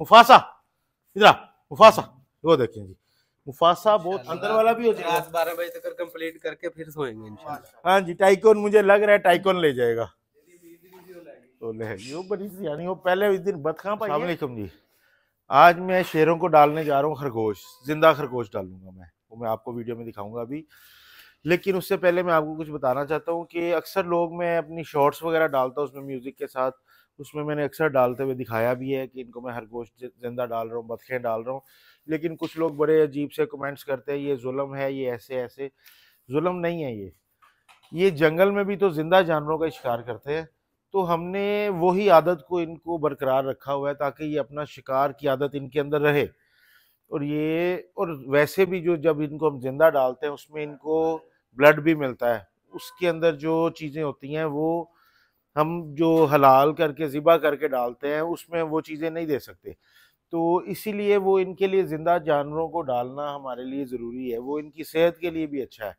Mufasa इधर Mufasa वो देखें जी मुफासा बहुत अंदर वाला भी हो जाएगा रात बारह बजे तक कंप्लीट करके फिर सोएंगे हाँ जी टाइकोन मुझे लग रहा है टाइकोन ले जाएगा तो ले यो बड़ी सी यानी वो पहले इस दिन बत पाई वालेकुम जी आज मैं शेरों को डालने जा रहा हूँ खरगोश जिंदा खरगोश डालूंगा मैं वो मैं आपको वीडियो में दिखाऊंगा अभी लेकिन उससे पहले मैं आपको कुछ बताना चाहता हूँ कि अक्सर लोग मैं अपनी शॉर्ट्स वगैरह डालता हूँ उसमें म्यूज़िक के साथ उसमें मैंने अक्सर डालते हुए दिखाया भी है कि इनको मैं हर गोश्त जिंदा डाल रहा हूँ बतखें डाल रहा हूँ लेकिन कुछ लोग बड़े अजीब से कमेंट्स करते हैं ये जुल्म है ये ऐसे ऐसे जुल्म नहीं है ये ये जंगल में भी तो ज़िंदा जानवरों का शिकार करते हैं तो हमने वही आदत को इनको बरकरार रखा हुआ है ताकि ये अपना शिकार की आदत इनके अंदर रहे और ये और वैसे भी जो जब इनको हम ज़िंदा डालते हैं उसमें इनको ब्लड भी मिलता है उसके अंदर जो चीज़ें होती हैं वो हम जो हलाल करके ज़िबा करके डालते हैं उसमें वो चीज़ें नहीं दे सकते तो इसीलिए वो इनके लिए ज़िंदा जानवरों को डालना हमारे लिए ज़रूरी है वो इनकी सेहत के लिए भी अच्छा है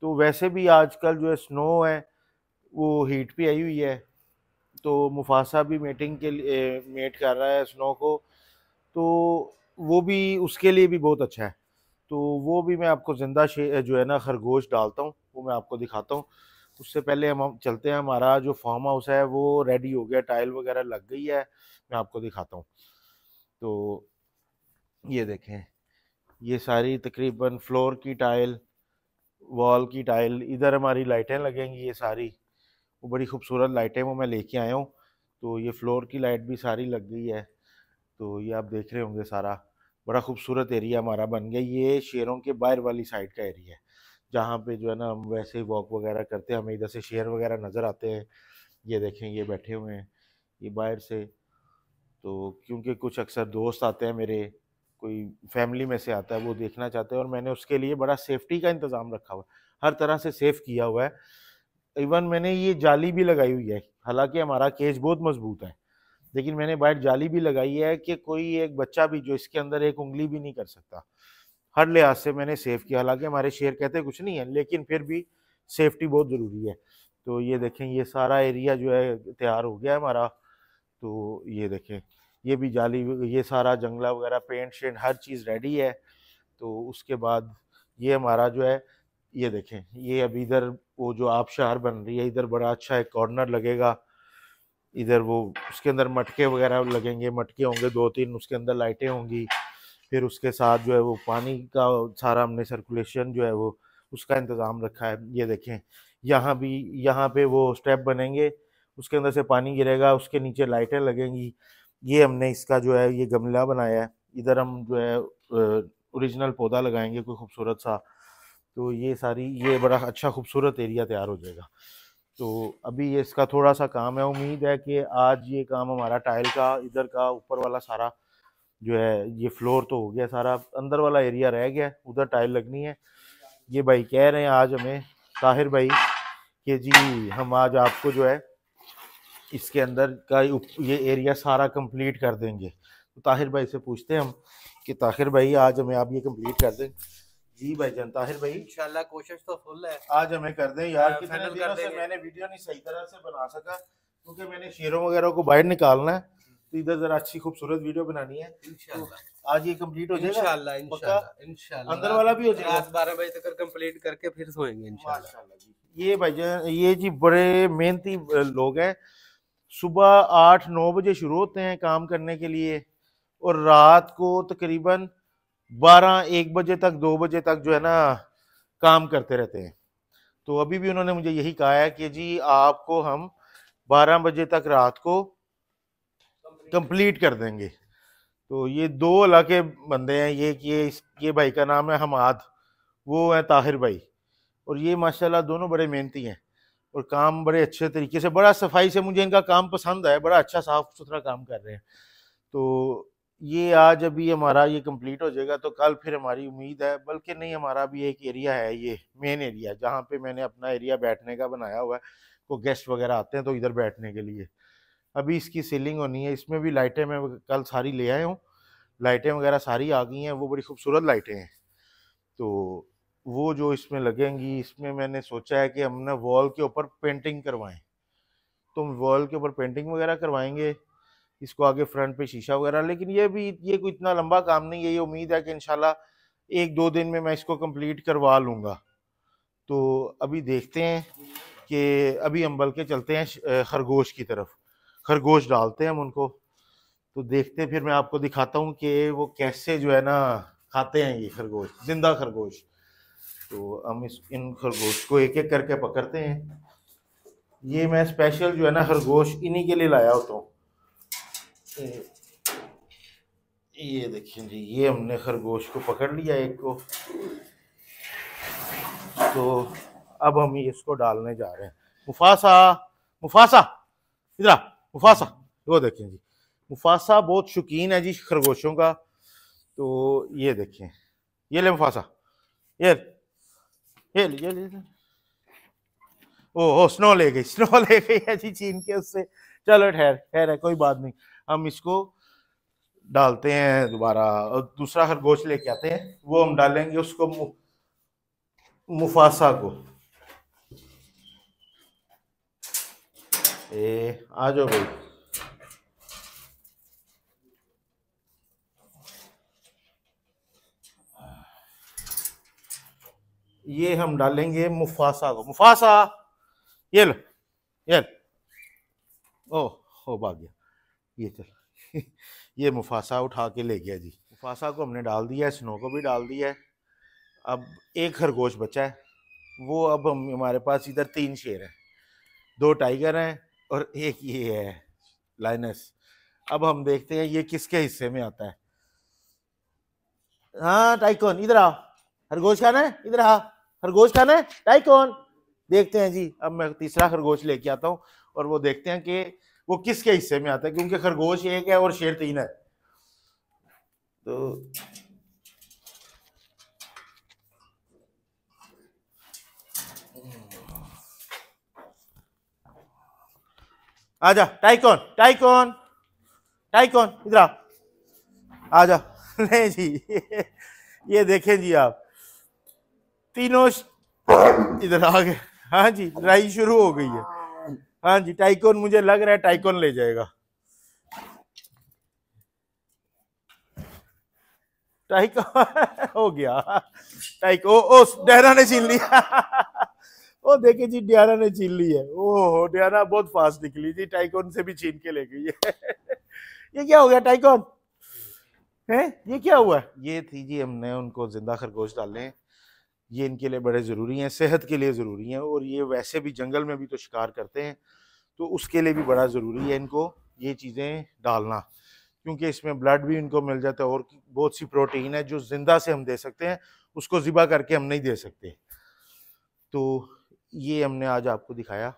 तो वैसे भी आजकल जो है स्नो है वो हीट पे आई हुई है तो मुफासा भी मेटिंग के लिए मेट कर रहा है स्नो को तो वो भी उसके लिए भी बहुत अच्छा है तो वो भी मैं आपको ज़िंदा जो है ना खरगोश डालता हूँ वो मैं आपको दिखाता हूँ उससे पहले हम चलते हैं हमारा जो फार्म हाउस है वो रेडी हो गया टाइल वगैरह लग गई है मैं आपको दिखाता हूँ तो ये देखें ये सारी तकरीबन फ्लोर की टाइल वॉल की टाइल इधर हमारी लाइटें लगेंगी ये सारी वो बड़ी खूबसूरत लाइटें वो मैं लेके आया हूँ तो ये फ्लोर की लाइट भी सारी लग गई है तो ये आप देख रहे होंगे सारा बड़ा खूबसूरत एरिया हमारा बन गया ये शेरों के बाहर वाली साइड का एरिया है जहाँ पे जो है ना हम वैसे ही वॉक वगैरह करते हैं हमें इधर से शेयर वगैरह नज़र आते हैं ये देखें ये बैठे हुए हैं ये बाहर से तो क्योंकि कुछ अक्सर दोस्त आते हैं मेरे कोई फैमिली में से आता है वो देखना चाहते हैं और मैंने उसके लिए बड़ा सेफ्टी का इंतज़ाम रखा हुआ है हर तरह से सेफ़ किया हुआ है इवन मैंने ये जाली भी लगाई हुई है हालांकि हमारा केज बहुत मजबूत है लेकिन मैंने बाहर जाली भी लगाई है कि कोई एक बच्चा भी जो इसके अंदर एक उंगली भी नहीं कर सकता हर लिहाज से मैंने सेव किया हालांकि हमारे शेयर कहते कुछ नहीं है लेकिन फिर भी सेफ्टी बहुत ज़रूरी है तो ये देखें ये सारा एरिया जो है तैयार हो गया है हमारा तो ये देखें ये भी जाली ये सारा जंगला वगैरह पेंट शेंट हर चीज़ रेडी है तो उसके बाद ये हमारा जो है ये देखें ये अब इधर वो जो आप शहर बन रही है इधर बड़ा अच्छा एक कॉर्नर लगेगा इधर वो उसके अंदर मटके वगैरह लगेंगे मटके होंगे दो तीन उसके अंदर लाइटें होंगी फिर उसके साथ जो है वो पानी का सारा हमने सर्कुलेशन जो है वो उसका इंतज़ाम रखा है ये देखें यहाँ भी यहाँ पे वो स्टेप बनेंगे उसके अंदर से पानी गिरेगा उसके नीचे लाइटें लगेंगी ये हमने इसका जो है ये गमला बनाया है इधर हम जो है ओरिजिनल पौधा लगाएंगे कोई खूबसूरत सा तो ये सारी ये बड़ा अच्छा खूबसूरत एरिया तैयार हो जाएगा तो अभी ये इसका थोड़ा सा काम है उम्मीद है कि आज ये काम हमारा टाइल का इधर का ऊपर वाला सारा जो है ये फ्लोर तो हो गया सारा अंदर वाला एरिया रह गया उधर टाइल लगनी है ये भाई कह रहे हैं आज हमें ताहिर भाई कि जी हम आज आपको जो है इसके अंदर का ये एरिया सारा कंप्लीट कर देंगे तो ताहिर भाई से पूछते हैं हम कि ताहिर भाई आज हमें आप ये कंप्लीट कर दें जी भाई जान ताहिर भाई इंशाल्लाह कोशिश तो फुल है आज हमें कर दें यार हाँ, कितने दिनों से मैंने वीडियो नहीं सही तरह से बना सका क्योंकि मैंने शेरों वगैरह को बाहर निकालना है तो इधर जरा अच्छी खूबसूरत वीडियो बनानी है तो आज ये कंप्लीट हो जाएगा इंशाल्लाह अंदर वाला भी हो जाएगा रात बारह बजे तक कंप्लीट करके फिर सोएंगे इंशाल्लाह ये भाईजान ये जी बड़े मेहनती लोग हैं सुबह आठ नौ बजे शुरू होते हैं काम करने के लिए और रात को तकरीबन बारह एक बजे तक दो बजे तक जो है ना काम करते रहते हैं तो अभी भी उन्होंने मुझे यही कहा है कि जी आपको हम बारह बजे तक रात को कंप्लीट कर देंगे तो ये दो इलाके बंदे हैं ये ये ये भाई का नाम है हमाद वो है ताहिर भाई और ये माशाल्लाह दोनों बड़े मेहनती हैं और काम बड़े अच्छे तरीके से बड़ा सफाई से मुझे इनका काम पसंद है बड़ा अच्छा साफ सुथरा काम कर रहे हैं तो ये आज अभी हमारा ये कंप्लीट हो जाएगा तो कल फिर हमारी उम्मीद है बल्कि नहीं हमारा भी एक एरिया है ये मेन एरिया जहाँ पे मैंने अपना एरिया बैठने का बनाया हुआ है कोई गेस्ट वगैरह आते हैं तो इधर बैठने के लिए अभी इसकी सीलिंग होनी है इसमें भी लाइटें मैं कल सारी ले आया हूँ लाइटें वगैरह सारी आ गई हैं वो बड़ी खूबसूरत लाइटें हैं तो वो जो इसमें लगेंगी इसमें मैंने सोचा है कि हमने वॉल के ऊपर पेंटिंग करवाएं तो हम वॉल के ऊपर पेंटिंग वगैरह करवाएंगे इसको आगे फ्रंट पे शीशा वगैरह लेकिन ये भी ये कोई इतना लंबा काम नहीं है ये उम्मीद है कि इन एक दो दिन में मैं इसको कंप्लीट करवा लूँगा तो अभी देखते हैं कि अभी हम बल्कि चलते हैं खरगोश की तरफ खरगोश डालते हैं हम उनको तो देखते हैं फिर मैं आपको दिखाता हूँ कि वो कैसे जो है ना खाते हैं ये खरगोश जिंदा खरगोश तो हम इस इन खरगोश को एक एक करके पकड़ते हैं ये मैं स्पेशल जो है ना खरगोश इन्हीं के लिए लाया होता हूँ ये देखिए जी ये हमने खरगोश को पकड़ लिया एक को तो अब हम इसको डालने जा रहे हैं मुफासा मुफासा इधर मुफासा वो देखें जी मुफासा बहुत शौकीन है जी खरगोशों का तो ये देखें ये ले मुफासा ये ये ले, ये ले, ओ, ओ स्नो ले गई स्नो ले गई है जी चीन के उससे चलो ठहर ठहर है कोई बात नहीं हम इसको डालते हैं दोबारा और दूसरा खरगोश लेके आते हैं वो हम डालेंगे उसको मु, मुफासा को ए आ जाओ भाई ये हम डालेंगे मुफासा को मुफासा ये लो ये लो ओ हो भाग्य गया ये चल ये मुफासा उठा के ले गया जी मुफासा को हमने डाल दिया है स्नो को भी डाल दिया है अब एक खरगोश बचा है वो अब हम हमारे पास इधर तीन शेर हैं दो टाइगर हैं और एक ये है लाइनस अब हम देखते हैं ये किसके हिस्से में आता है हाँ टाइकोन इधर आओ खरगोश खाना है इधर आ खरगोश खाना है टाइकोन देखते हैं जी अब मैं तीसरा खरगोश लेके आता हूँ और वो देखते हैं कि वो किसके हिस्से में आता है क्योंकि खरगोश एक है और शेर तीन है तो आजा टाइकॉन टाइकॉन टाइकॉन इधर आ आजा नहीं जी ये, ये देखें जी आप तीनों इधर आ गए हाँ जी लड़ाई शुरू हो गई है हाँ जी टाइकॉन मुझे लग रहा है टाइकॉन ले जाएगा टाइकॉन हो गया टाइक ओ ओ डहरा ने छीन लिया वो देखे जी डियाना ने छीन ली है हो डियाना बहुत फास्ट निकली जी टाइकोन से भी छीन के ले गई है ये क्या हो गया टाइकोन है ये क्या हुआ ये थी जी हमने उनको जिंदा खरगोश डालने ये इनके लिए बड़े ज़रूरी हैं सेहत के लिए ज़रूरी हैं और ये वैसे भी जंगल में भी तो शिकार करते हैं तो उसके लिए भी बड़ा ज़रूरी है इनको ये चीज़ें डालना क्योंकि इसमें ब्लड भी इनको मिल जाता है और बहुत सी प्रोटीन है जो ज़िंदा से हम दे सकते हैं उसको ज़िबा करके हम नहीं दे सकते तो ये हमने आज आपको दिखाया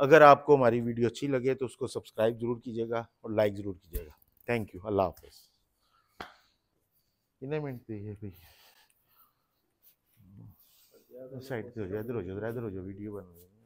अगर आपको हमारी वीडियो अच्छी लगे तो उसको सब्सक्राइब ज़रूर कीजिएगा और लाइक ज़रूर कीजिएगा थैंक यू अल्लाह हाफ कितने मिनट पे है भाई साइड से हो जाए इधर हो जाओ इधर हो जाओ वीडियो बन रही है